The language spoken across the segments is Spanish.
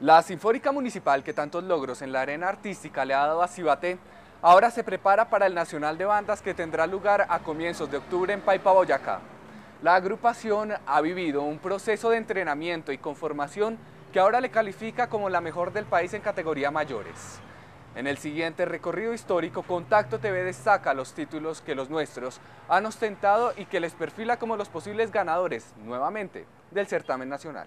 La Sinfónica Municipal, que tantos logros en la arena artística le ha dado a Cibaté, ahora se prepara para el Nacional de Bandas que tendrá lugar a comienzos de octubre en Paipa, Boyacá. La agrupación ha vivido un proceso de entrenamiento y conformación que ahora le califica como la mejor del país en categoría mayores. En el siguiente recorrido histórico, Contacto TV destaca los títulos que los nuestros han ostentado y que les perfila como los posibles ganadores, nuevamente, del certamen nacional.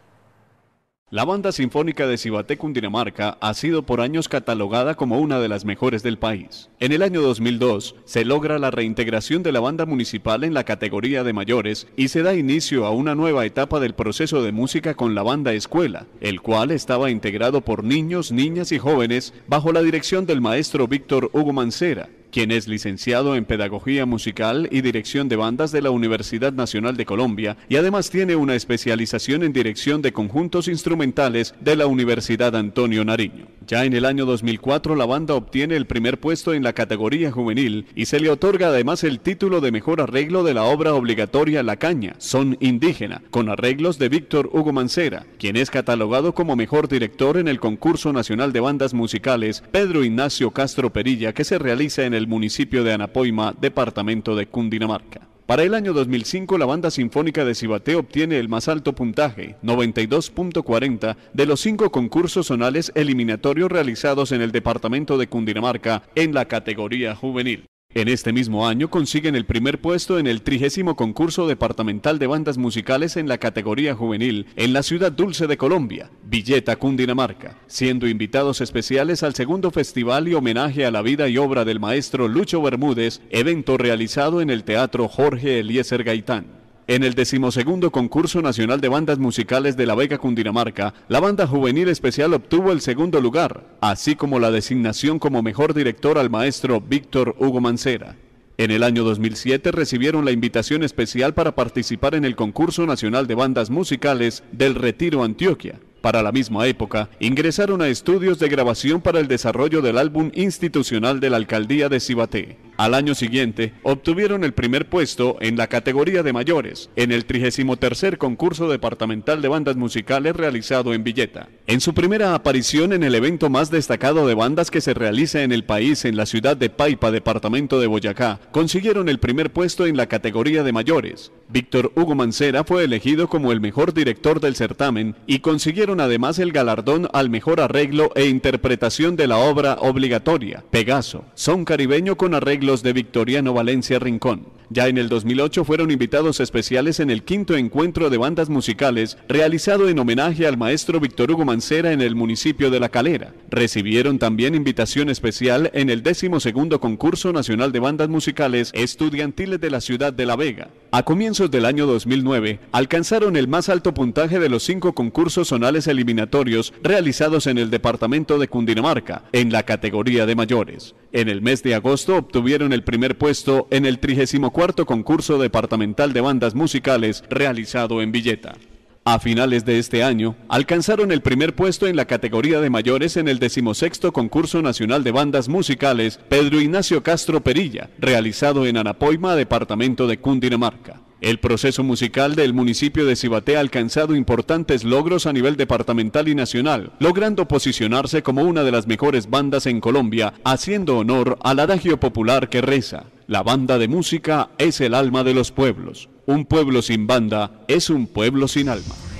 La banda sinfónica de Cibaté, Cundinamarca, ha sido por años catalogada como una de las mejores del país. En el año 2002 se logra la reintegración de la banda municipal en la categoría de mayores y se da inicio a una nueva etapa del proceso de música con la banda escuela, el cual estaba integrado por niños, niñas y jóvenes bajo la dirección del maestro Víctor Hugo Mancera, quien es licenciado en Pedagogía Musical y Dirección de Bandas de la Universidad Nacional de Colombia y además tiene una especialización en Dirección de Conjuntos Instrumentales de la Universidad Antonio Nariño. Ya en el año 2004 la banda obtiene el primer puesto en la categoría juvenil y se le otorga además el título de mejor arreglo de la obra obligatoria La Caña, Son Indígena, con arreglos de Víctor Hugo Mancera, quien es catalogado como mejor director en el concurso nacional de bandas musicales Pedro Ignacio Castro Perilla que se realiza en el municipio de Anapoima, departamento de Cundinamarca. Para el año 2005, la Banda Sinfónica de Cibate obtiene el más alto puntaje, 92.40, de los cinco concursos zonales eliminatorios realizados en el departamento de Cundinamarca en la categoría juvenil. En este mismo año consiguen el primer puesto en el trigésimo concurso departamental de bandas musicales en la categoría juvenil en la ciudad dulce de Colombia, Villeta, Cundinamarca, siendo invitados especiales al segundo festival y homenaje a la vida y obra del maestro Lucho Bermúdez, evento realizado en el Teatro Jorge Eliezer Gaitán. En el decimosegundo concurso nacional de bandas musicales de La Vega, Cundinamarca, la banda juvenil especial obtuvo el segundo lugar, así como la designación como mejor director al maestro Víctor Hugo Mancera. En el año 2007 recibieron la invitación especial para participar en el concurso nacional de bandas musicales del Retiro Antioquia. Para la misma época, ingresaron a estudios de grabación para el desarrollo del álbum institucional de la alcaldía de Cibaté. Al año siguiente, obtuvieron el primer puesto en la categoría de mayores, en el 33 concurso departamental de bandas musicales realizado en Villeta. En su primera aparición en el evento más destacado de bandas que se realiza en el país, en la ciudad de Paipa, departamento de Boyacá, consiguieron el primer puesto en la categoría de mayores. Víctor Hugo Mancera fue elegido como el mejor director del certamen y consiguieron además el galardón al mejor arreglo e interpretación de la obra obligatoria, Pegaso, son caribeño con arreglo de Victoriano Valencia Rincón. Ya en el 2008 fueron invitados especiales en el quinto encuentro de bandas musicales realizado en homenaje al maestro Víctor Hugo Mancera en el municipio de La Calera. Recibieron también invitación especial en el décimo segundo concurso nacional de bandas musicales estudiantiles de la ciudad de La Vega. A comienzos del año 2009, alcanzaron el más alto puntaje de los cinco concursos zonales eliminatorios realizados en el departamento de Cundinamarca, en la categoría de mayores. En el mes de agosto obtuvieron el primer puesto en el 34 concurso departamental de bandas musicales realizado en Villeta. A finales de este año, alcanzaron el primer puesto en la categoría de mayores en el decimosexto Concurso Nacional de Bandas Musicales Pedro Ignacio Castro Perilla, realizado en Anapoima, departamento de Cundinamarca. El proceso musical del municipio de Cibate ha alcanzado importantes logros a nivel departamental y nacional, logrando posicionarse como una de las mejores bandas en Colombia, haciendo honor al adagio popular que reza. La banda de música es el alma de los pueblos. Un pueblo sin banda es un pueblo sin alma.